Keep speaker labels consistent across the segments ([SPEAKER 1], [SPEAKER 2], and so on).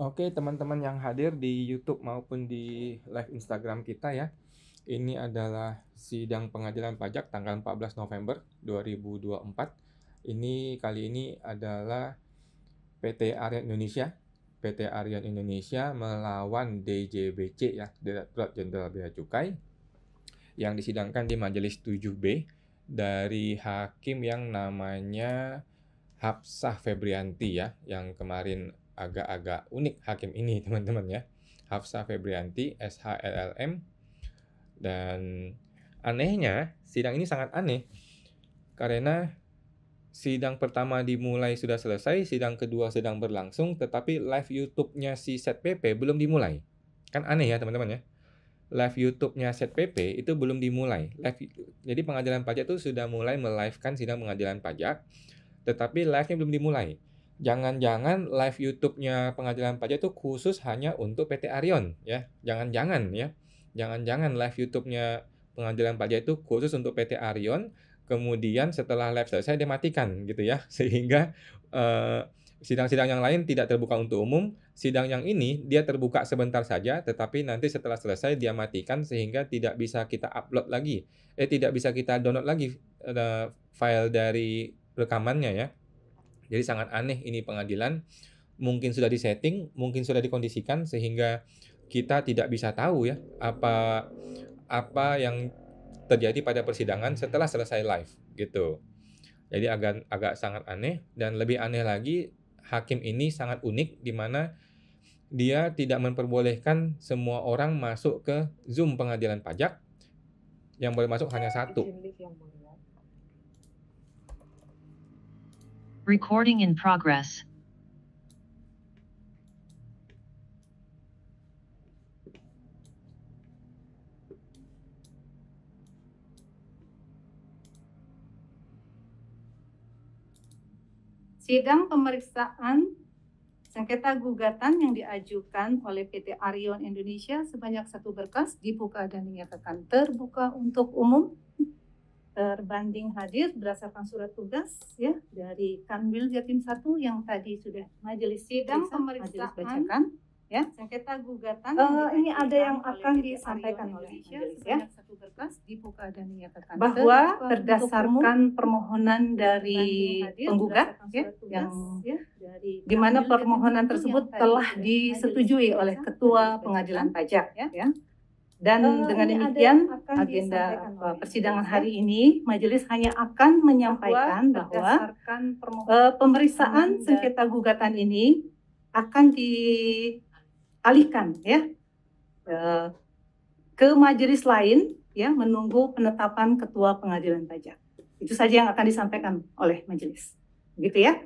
[SPEAKER 1] Oke, teman-teman yang hadir di YouTube maupun di live Instagram kita ya. Ini adalah sidang pengadilan pajak tanggal 14 November 2024. Ini kali ini adalah PT Aryan Indonesia. PT Aryan Indonesia melawan DJBC ya, Direktorat Jenderal Bea Cukai yang disidangkan di Majelis 7B dari hakim yang namanya Hapsah Febrianti ya, yang kemarin agak-agak unik hakim ini teman-teman ya. Hafsa Febrianti, SHLLM. Dan anehnya sidang ini sangat aneh karena sidang pertama dimulai sudah selesai, sidang kedua sedang berlangsung, tetapi live YouTube-nya si Set PP belum dimulai. Kan aneh ya teman-teman ya. Live YouTube-nya Set PP itu belum dimulai. Live, jadi pengadilan pajak itu sudah mulai melivekan sidang pengadilan pajak, tetapi live-nya belum dimulai jangan-jangan live YouTube-nya pengadilan pajak itu khusus hanya untuk PT Arion ya. Jangan-jangan ya. Jangan-jangan live YouTube-nya pengadilan pajak itu khusus untuk PT Arion, kemudian setelah live selesai dia matikan gitu ya. Sehingga eh, sidang-sidang yang lain tidak terbuka untuk umum, sidang yang ini dia terbuka sebentar saja tetapi nanti setelah selesai dia matikan sehingga tidak bisa kita upload lagi. Eh tidak bisa kita download lagi eh, file dari rekamannya ya jadi sangat aneh ini pengadilan mungkin sudah disetting, mungkin sudah dikondisikan sehingga kita tidak bisa tahu ya apa apa yang terjadi pada persidangan setelah selesai live gitu. Jadi agak agak sangat aneh dan lebih aneh lagi hakim ini sangat unik di mana dia tidak memperbolehkan semua orang masuk ke Zoom pengadilan pajak yang boleh masuk hanya satu.
[SPEAKER 2] Recording in progress. Sidang pemeriksaan sengketa gugatan yang diajukan oleh PT Arion Indonesia sebanyak satu berkas dibuka dan dinyatakan terbuka untuk umum terbanding hadir berdasarkan surat tugas ya dari Kanwil Jatim 1 yang tadi sudah majelis sidang pemeriksaan majelis bacakan ya sengketa gugatan uh, ini ada yang akan disampaikan oleh majelis ya satu berkas dibuka dan bahwa berdasarkan permohonan dari penggugat ya yang ya, dari di mana permohonan tersebut telah disetujui oleh ketua pengadilan pajak ya, ya dan uh, dengan demikian agenda eh, persidangan hari ini majelis hanya akan menyampaikan bahwa, uh, pemeriksaan sengketa gugatan ini akan dialihkan ya uh, ke majelis lain ya menunggu penetapan ketua pengadilan pajak. Itu saja yang akan disampaikan oleh majelis. Begitu ya.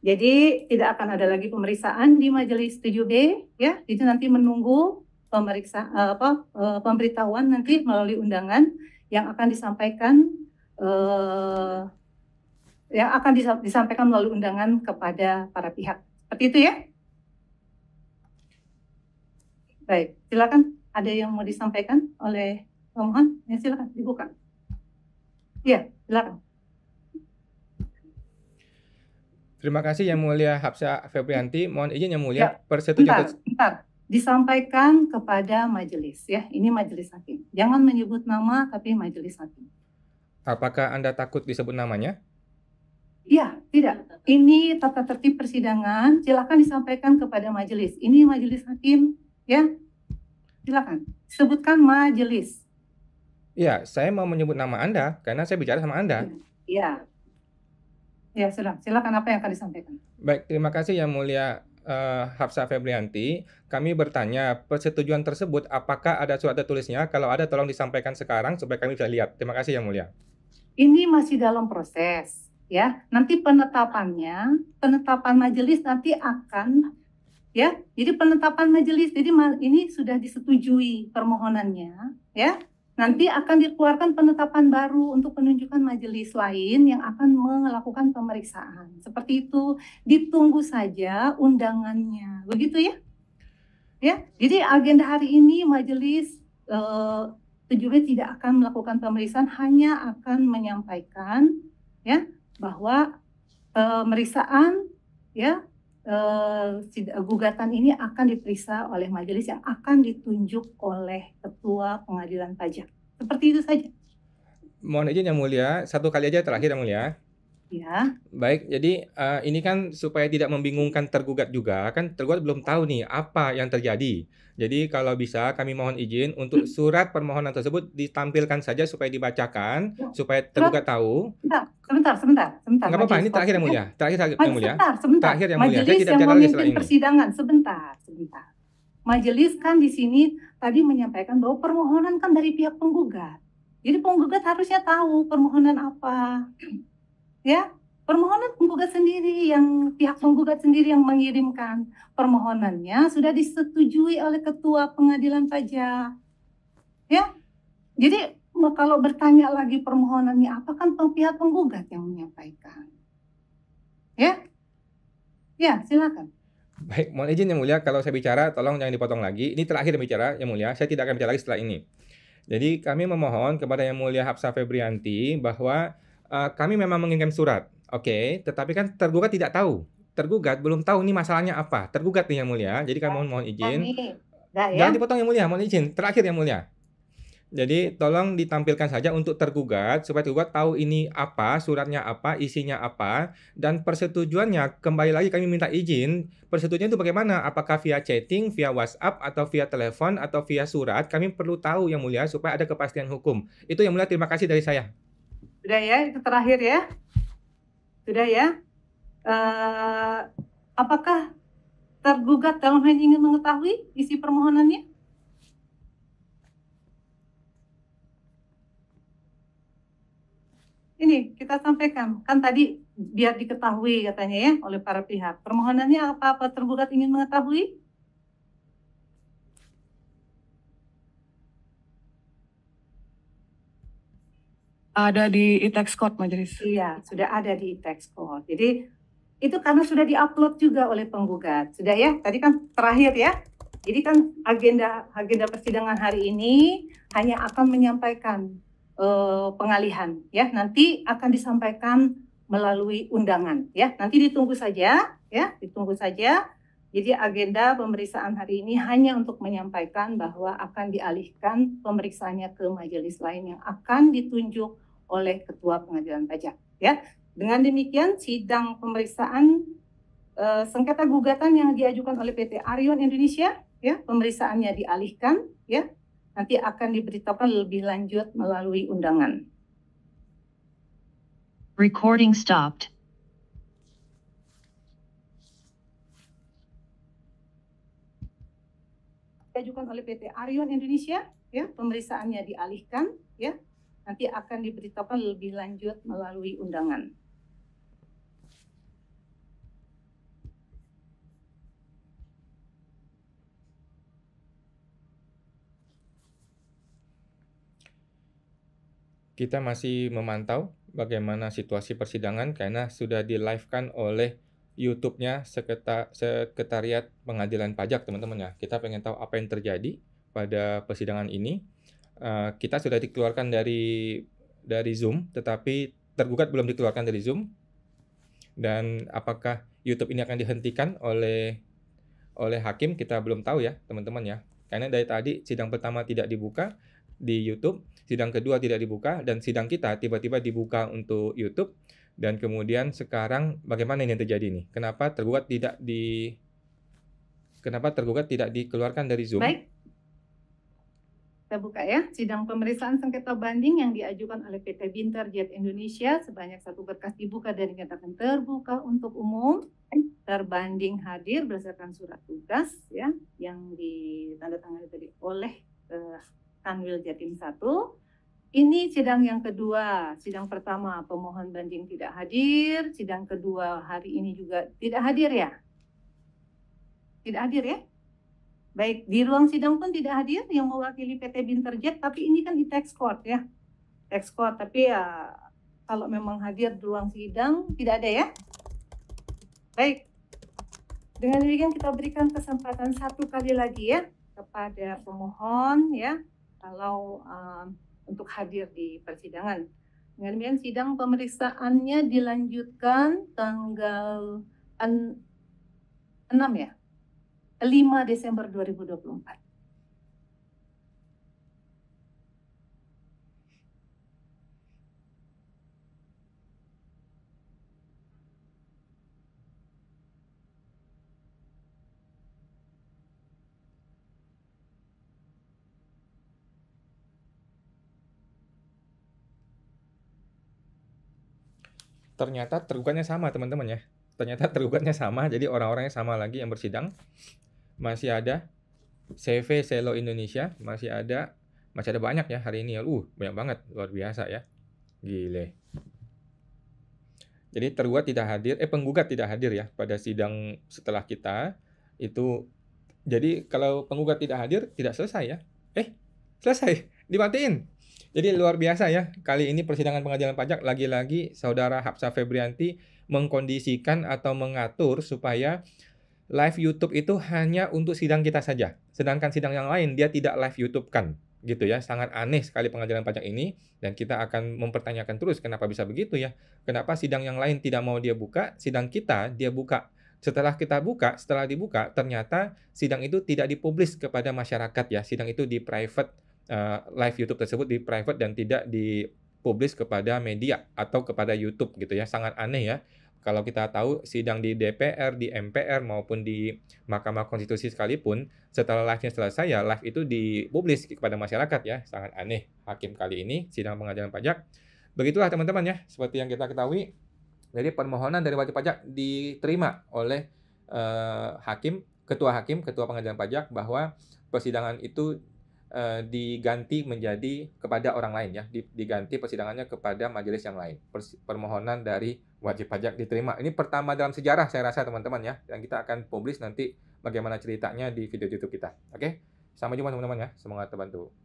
[SPEAKER 2] Jadi tidak akan ada lagi pemeriksaan di majelis 7B ya. Itu nanti menunggu pemeriksa eh, apa eh, pemberitahuan nanti melalui undangan yang akan disampaikan eh, yang akan disampaikan melalui undangan kepada para pihak. Seperti itu ya. Baik, silakan ada yang mau disampaikan oleh pemohon? Ya, silakan dibuka. ya silakan.
[SPEAKER 1] Terima kasih Yang Mulia Hapsa Febrianti. Mohon izin Yang Mulia, ya, persetujuan bentar,
[SPEAKER 2] bentar disampaikan kepada majelis ya. Ini majelis hakim. Jangan menyebut nama tapi majelis hakim.
[SPEAKER 1] Apakah Anda takut disebut namanya?
[SPEAKER 2] ya tidak. Ini tata tertib persidangan, silakan disampaikan kepada majelis. Ini majelis hakim ya. Silakan sebutkan majelis.
[SPEAKER 1] ya saya mau menyebut nama Anda karena saya bicara sama Anda.
[SPEAKER 2] Ya, ya sudah. Silakan apa yang akan disampaikan.
[SPEAKER 1] Baik, terima kasih yang mulia uh, Hafsa Febrianti, kami bertanya persetujuan tersebut apakah ada surat tertulisnya? Kalau ada tolong disampaikan sekarang supaya kami bisa lihat. Terima kasih Yang Mulia.
[SPEAKER 2] Ini masih dalam proses ya. Nanti penetapannya, penetapan majelis nanti akan ya. Jadi penetapan majelis jadi ini sudah disetujui permohonannya ya. Nanti akan dikeluarkan penetapan baru untuk penunjukan majelis lain yang akan melakukan pemeriksaan. Seperti itu, ditunggu saja undangannya. Begitu ya? Ya, jadi agenda hari ini majelis eh, tujuannya tidak akan melakukan pemeriksaan, hanya akan menyampaikan ya bahwa eh, pemeriksaan ya Uh, gugatan ini akan diperiksa oleh majelis yang akan ditunjuk oleh ketua pengadilan pajak. Seperti itu saja.
[SPEAKER 1] Mohon izin yang mulia, satu kali aja terakhir yang mulia. Ya. Baik, jadi uh, ini kan supaya tidak membingungkan tergugat juga, kan tergugat belum tahu nih apa yang terjadi. Jadi kalau bisa kami mohon izin untuk surat permohonan tersebut ditampilkan saja supaya dibacakan, ya. supaya tergugat tahu
[SPEAKER 2] sebentar, sebentar, sebentar. Enggak apa-apa, ini terakhir yang mulia.
[SPEAKER 1] Terakhir, terakhir yang mulia. Sebentar, sebentar. Terakhir yang mulia. Majelis yang memimpin persidangan,
[SPEAKER 2] sebentar, sebentar. Majelis kan di sini tadi menyampaikan bahwa permohonan kan dari pihak penggugat. Jadi penggugat harusnya tahu permohonan apa. Ya, permohonan penggugat sendiri yang pihak penggugat sendiri yang mengirimkan permohonannya sudah disetujui oleh ketua pengadilan pajak. Ya. Jadi kalau bertanya lagi permohonannya apa kan pihak penggugat yang menyampaikan. Ya? Ya, silakan.
[SPEAKER 1] Baik, mohon izin yang mulia kalau saya bicara tolong jangan dipotong lagi. Ini terakhir yang bicara yang mulia, saya tidak akan bicara lagi setelah ini. Jadi kami memohon kepada yang mulia Hapsa Febrianti bahwa uh, kami memang mengirim surat. Oke, okay, tetapi kan tergugat tidak tahu. Tergugat belum tahu ini masalahnya apa. Tergugat nih yang mulia. Jadi kami mohon mohon izin. Kami.
[SPEAKER 2] Ya? Jangan dipotong yang mulia,
[SPEAKER 1] mohon izin. Terakhir yang mulia. Jadi tolong ditampilkan saja untuk tergugat supaya tergugat tahu ini apa, suratnya apa, isinya apa dan persetujuannya kembali lagi kami minta izin. Persetujuannya itu bagaimana? Apakah via chatting, via WhatsApp atau via telepon atau via surat? Kami perlu tahu yang mulia supaya ada kepastian hukum. Itu yang mulia terima kasih dari saya.
[SPEAKER 2] Sudah ya, itu terakhir ya. Sudah ya. Uh, apakah tergugat dalam hal ingin mengetahui isi permohonannya? ini kita sampaikan kan tadi biar diketahui katanya ya oleh para pihak. Permohonannya apa-apa tergugat ingin mengetahui? Ada di e-tax code majelis. Iya, sudah ada di e-tax code. Jadi itu karena sudah diupload juga oleh penggugat. Sudah ya, tadi kan terakhir ya. Jadi kan agenda agenda persidangan hari ini hanya akan menyampaikan uh, pengalihan ya nanti akan disampaikan melalui undangan ya nanti ditunggu saja ya ditunggu saja jadi agenda pemeriksaan hari ini hanya untuk menyampaikan bahwa akan dialihkan pemeriksaannya ke majelis lain yang akan ditunjuk oleh ketua pengadilan pajak ya dengan demikian sidang pemeriksaan e, sengketa gugatan yang diajukan oleh PT Arion Indonesia ya pemeriksaannya dialihkan ya nanti akan diberitahukan lebih lanjut melalui undangan. Recording stopped. Diajukan oleh PT Arion Indonesia, ya pemeriksaannya dialihkan, ya nanti akan diberitahukan lebih lanjut melalui undangan.
[SPEAKER 1] kita masih memantau bagaimana situasi persidangan karena sudah di-live-kan oleh YouTube-nya Sekretar Sekretariat Pengadilan Pajak, teman-teman ya. Kita pengen tahu apa yang terjadi pada persidangan ini. Uh, kita sudah dikeluarkan dari dari Zoom, tetapi tergugat belum dikeluarkan dari Zoom. Dan apakah YouTube ini akan dihentikan oleh oleh hakim kita belum tahu ya, teman-teman ya. Karena dari tadi sidang pertama tidak dibuka di YouTube sidang kedua tidak dibuka dan sidang kita tiba-tiba dibuka untuk YouTube dan kemudian sekarang bagaimana ini yang terjadi nih? Kenapa tergugat tidak di kenapa tergugat tidak dikeluarkan dari Zoom? Baik.
[SPEAKER 2] Kita buka ya, sidang pemeriksaan sengketa banding yang diajukan oleh PT Binter Jet Indonesia sebanyak satu berkas dibuka dan dinyatakan terbuka untuk umum. Terbanding hadir berdasarkan surat tugas ya yang ditandatangani tadi oleh eh, Kanwil Jatim 1. Ini sidang yang kedua. Sidang pertama pemohon banding tidak hadir, sidang kedua hari ini juga tidak hadir ya? Tidak hadir ya? Baik, di ruang sidang pun tidak hadir yang mewakili PT Binterjet, tapi ini kan di tax court ya. Tax court, tapi ya kalau memang hadir di ruang sidang tidak ada ya. Baik, dengan demikian kita berikan kesempatan satu kali lagi ya kepada pemohon ya kalau uh, untuk hadir di persidangan. Kemudian sidang pemeriksaannya dilanjutkan tanggal 6 ya, 5 Desember 2024.
[SPEAKER 1] ternyata tergugatnya sama teman-teman ya ternyata tergugatnya sama jadi orang-orangnya sama lagi yang bersidang masih ada CV Selo Indonesia masih ada masih ada banyak ya hari ini ya. uh banyak banget luar biasa ya gile jadi tergugat tidak hadir eh penggugat tidak hadir ya pada sidang setelah kita itu jadi kalau penggugat tidak hadir tidak selesai ya eh selesai dimatiin jadi luar biasa ya, kali ini persidangan pengadilan pajak lagi-lagi saudara Hapsa Febrianti mengkondisikan atau mengatur supaya live YouTube itu hanya untuk sidang kita saja. Sedangkan sidang yang lain dia tidak live YouTube-kan gitu ya sangat aneh sekali pengadilan pajak ini dan kita akan mempertanyakan terus kenapa bisa begitu ya kenapa sidang yang lain tidak mau dia buka sidang kita dia buka setelah kita buka setelah dibuka ternyata sidang itu tidak dipublis kepada masyarakat ya sidang itu di private Eh, live YouTube tersebut di private dan tidak dipublis kepada media atau kepada YouTube gitu ya. Sangat aneh ya. Kalau kita tahu sidang di DPR, di MPR maupun di Mahkamah Konstitusi sekalipun setelah live-nya selesai ya live itu dipublis kepada masyarakat ya. Sangat aneh hakim kali ini sidang pengadilan pajak. Begitulah teman-teman ya, seperti yang kita ketahui jadi permohonan dari wajib pajak diterima oleh uh, hakim, ketua hakim, ketua pengadilan pajak bahwa persidangan itu Eh, diganti menjadi kepada orang lain ya, diganti persidangannya kepada majelis yang lain. Permohonan dari wajib pajak diterima. Ini pertama dalam sejarah saya rasa teman-teman ya, dan kita akan publis nanti bagaimana ceritanya di video YouTube kita. Oke, sama jumpa teman-teman ya, semangat terbantu.